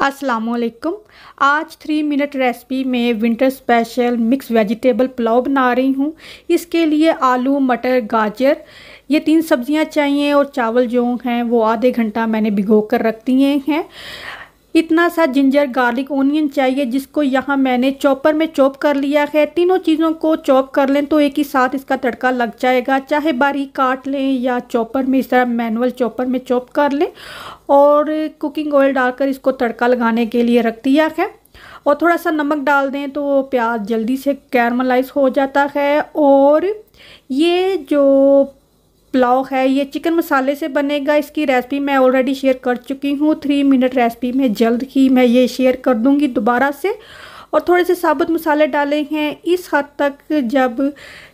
वालेकुम आज three minute recipe में winter special mix vegetable pulao बना रही हूँ इसके लिए आलू मटर गाजर ये तीन सब्ज़ियाँ चाहिए और चावल जो हैं वो आधे घंटा मैंने भिगो कर रख दिए हैं इतना सा जिंजर गार्लिक ओनियन चाहिए जिसको यहाँ मैंने चॉपर में चॉप कर लिया है तीनों चीज़ों को चॉप कर लें तो एक ही साथ इसका तड़का लग जाएगा चाहे बारीक काट लें या चॉपर में इस तरह मैनुअल चॉपर में चॉप कर लें और कुकिंग ऑयल डालकर इसको तड़का लगाने के लिए रख दिया है और थोड़ा सा नमक डाल दें तो प्याज जल्दी से कैरमलाइज हो जाता है और ये जो पुलाव है ये चिकन मसाले से बनेगा इसकी रेसिपी मैं ऑलरेडी शेयर कर चुकी हूँ थ्री मिनट रेसिपी में जल्द ही मैं ये शेयर कर दूँगी दोबारा से और थोड़े से साबुत मसाले डाले हैं इस हद तक जब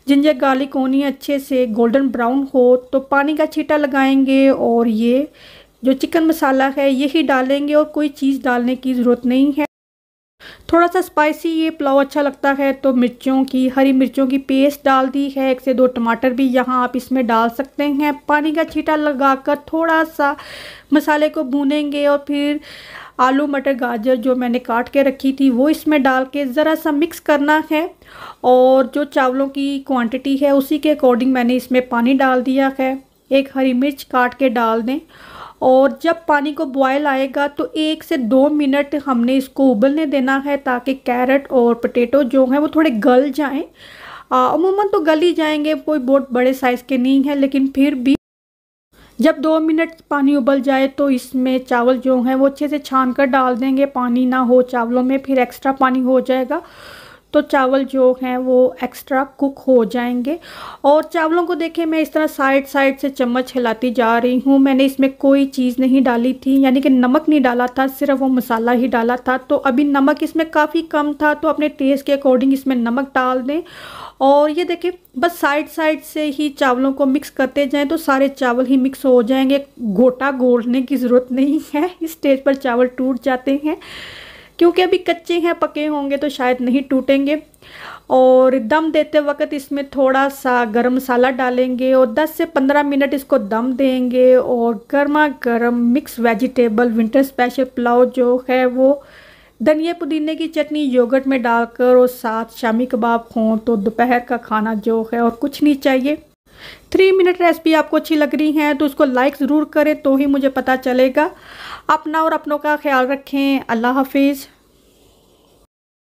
जिंजर गार्लिक ओनी अच्छे से गोल्डन ब्राउन हो तो पानी का छीटा लगाएंगे और ये जो चिकन मसाला है यही डालेंगे और कोई चीज़ डालने की ज़रूरत नहीं है थोड़ा सा स्पाइसी ये पुलाव अच्छा लगता है तो मिर्चों की हरी मिर्चों की पेस्ट डाल दी है एक से दो टमाटर भी यहाँ आप इसमें डाल सकते हैं पानी का छीटा लगाकर थोड़ा सा मसाले को भूनेंगे और फिर आलू मटर गाजर जो मैंने काट के रखी थी वो इसमें डाल के ज़रा सा मिक्स करना है और जो चावलों की क्वांटिटी है उसी के अकॉर्डिंग मैंने इसमें पानी डाल दिया है एक हरी मिर्च काट के डाल दें और जब पानी को बॉयल आएगा तो एक से दो मिनट हमने इसको उबलने देना है ताकि कैरेट और पटेटो जो हैं वो थोड़े गल जाएं अमूमन तो गल ही जाएंगे कोई बहुत बड़े साइज़ के नहीं हैं लेकिन फिर भी जब दो मिनट पानी उबल जाए तो इसमें चावल जो हैं वो अच्छे से छान कर डाल देंगे पानी ना हो चावलों में फिर एक्स्ट्रा पानी हो जाएगा तो चावल जो हैं वो एक्स्ट्रा कुक हो जाएंगे और चावलों को देखें मैं इस तरह साइड साइड से चम्मच हिलाती जा रही हूँ मैंने इसमें कोई चीज़ नहीं डाली थी यानी कि नमक नहीं डाला था सिर्फ वो मसाला ही डाला था तो अभी नमक इसमें काफ़ी कम था तो अपने टेस्ट के अकॉर्डिंग इसमें नमक डाल दें और ये देखें बस साइड साइड से ही चावलों को मिक्स करते जाएं तो सारे चावल ही मिक्स हो जाएंगे गोटा गोलने की ज़रूरत नहीं है इस स्टेज पर चावल टूट जाते हैं क्योंकि अभी कच्चे हैं पके होंगे तो शायद नहीं टूटेंगे और दम देते वक्त इसमें थोड़ा सा गरम मसाला डालेंगे और 10 से 15 मिनट इसको दम देंगे और गर्मा गर्म mix vegetable winter special pulao जो है वो धनिया पुदीने की चटनी योगर्ट में डालकर और साथ शामी कबाब हों तो दोपहर का खाना जो है और कुछ नहीं चाहिए थ्री मिनट रेसिपी आपको अच्छी लग रही है तो उसको लाइक ज़रूर करें तो ही मुझे पता चलेगा अपना और अपनों का ख्याल रखें अल्लाह हाफिज़